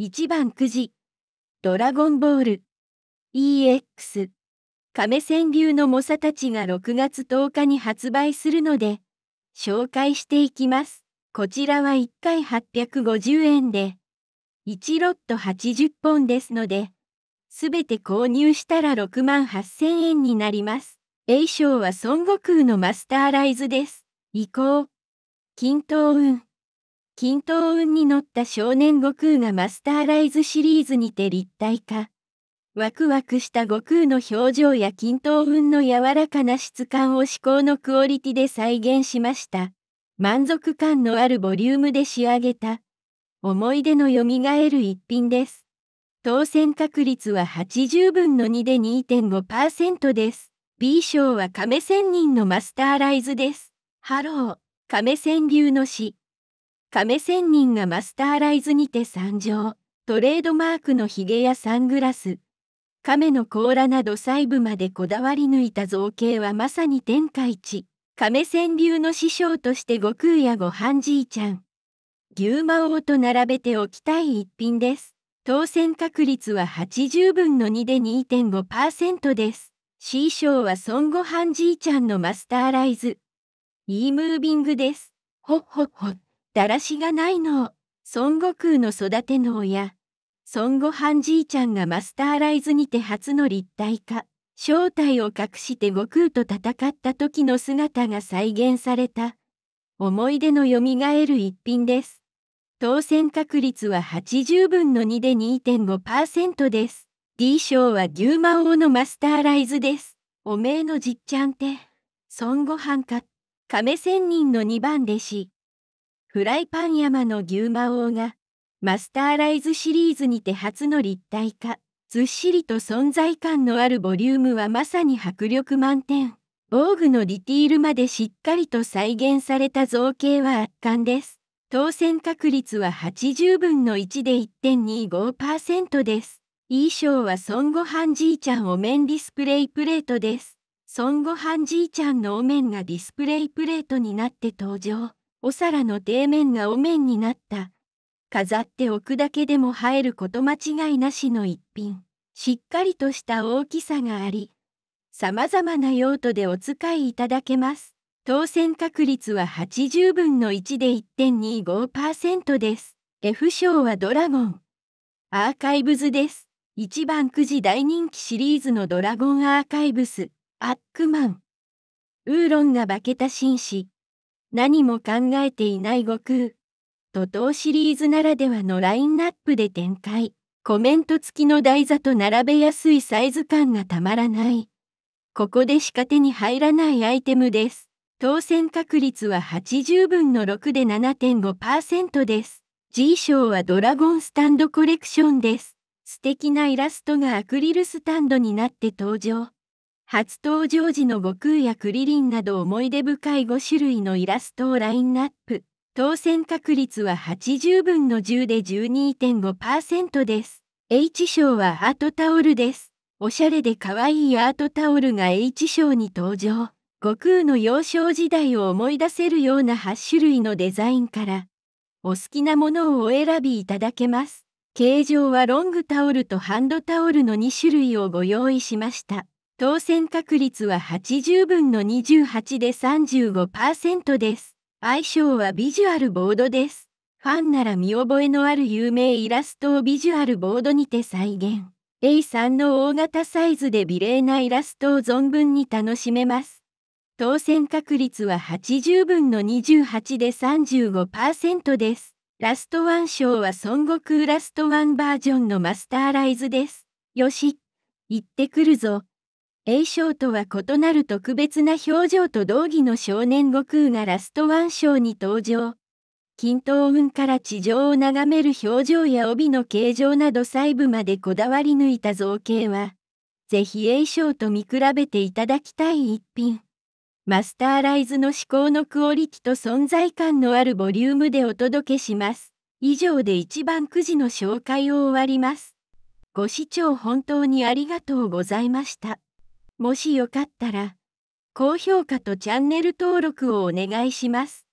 1番くじドラゴンボール EX 亀川流の猛者たちが6月10日に発売するので紹介していきます。こちらは1回850円で1ロット80本ですのですべて購入したら6万8000円になります。A 賞は孫悟空のマスターライズです。移行。均等運。均等運に乗った少年悟空がマスターライズシリーズにて立体化。ワクワクした悟空の表情や均等運の柔らかな質感を思考のクオリティで再現しました。満足感のあるボリュームで仕上げた。思い出のよみがえる一品です。当選確率は80分の2で2.5%です。B 賞は亀仙人のマスターライズです。ハロー、亀仙流の詩。亀仙人がマスターライズにて参上。トレードマークのヒゲやサングラス。亀の甲羅など細部までこだわり抜いた造形はまさに天下一。亀仙流の師匠として悟空やご飯じいちゃん。牛魔王と並べておきたい一品です。当選確率は80分の2で2.5%です。師匠は孫悟飯じいちゃんのマスターライズ。e ムービングです。ほっほっほっ。だらしがないの。孫悟空の育ての親、孫悟飯じいちゃんがマスターライズにて初の立体化、正体を隠して悟空と戦った時の姿が再現された、思い出のよみがえる一品です。当選確率は80分の2で2.5%です。D 賞は牛魔王のマスターライズです。おめえのじっちゃんって、孫悟飯か、亀仙人の2番弟子。フライパン山の牛魔王が、マスターライズシリーズにて初の立体化、ずっしりと存在感のあるボリュームはまさに迫力満点。防具のディティールまでしっかりと再現された造形は圧巻です。当選確率は80分の1で1.25%です。衣装は孫悟飯じいちゃんお面ディスプレイプレートです。孫悟飯じいちゃんのお面がディスプレイプレートになって登場。お皿の底面がお面になった。飾っておくだけでも映えること間違いなしの一品。しっかりとした大きさがあり、様々な用途でお使いいただけます。当選確率は80分の1で1.25%です。F 賞はドラゴン。アーカイブズです。1番くじ大人気シリーズのドラゴンアーカイブス、アックマン。ウーロンが化けた紳士、何も考えていない悟空。徒党シリーズならではのラインナップで展開。コメント付きの台座と並べやすいサイズ感がたまらない。ここでしか手に入らないアイテムです。当選確率は80分の6で7.5%です。G 賞はドラゴンスタンドコレクションです。素敵なイラストがアクリルスタンドになって登場。初登場時の悟空やクリリンなど思い出深い5種類のイラストをラインナップ。当選確率は80分の10で12.5%です。H 賞はアートタオルです。おしゃれで可愛いアートタオルが H 賞に登場。悟空の幼少時代を思い出せるような8種類のデザインから、お好きなものをお選びいただけます。形状はロングタオルとハンドタオルの2種類をご用意しました。当選確率は80分の28で35%です。相性はビジュアルボードです。ファンなら見覚えのある有名イラストをビジュアルボードにて再現。A さんの大型サイズで美麗なイラストを存分に楽しめます。当選確率は80分の28で35%です。ラストワン賞は孫悟空ラストワンバージョンのマスターライズです。よし、行ってくるぞ。A 賞とは異なる特別な表情と同義の少年悟空がラストワン賞に登場。均等運から地上を眺める表情や帯の形状など細部までこだわり抜いた造形は、ぜひ A 賞と見比べていただきたい一品。マスターライズの思考のクオリティと存在感のあるボリュームでお届けします。以上で一番くじの紹介を終わります。ご視聴本当にありがとうございました。もしよかったら、高評価とチャンネル登録をお願いします。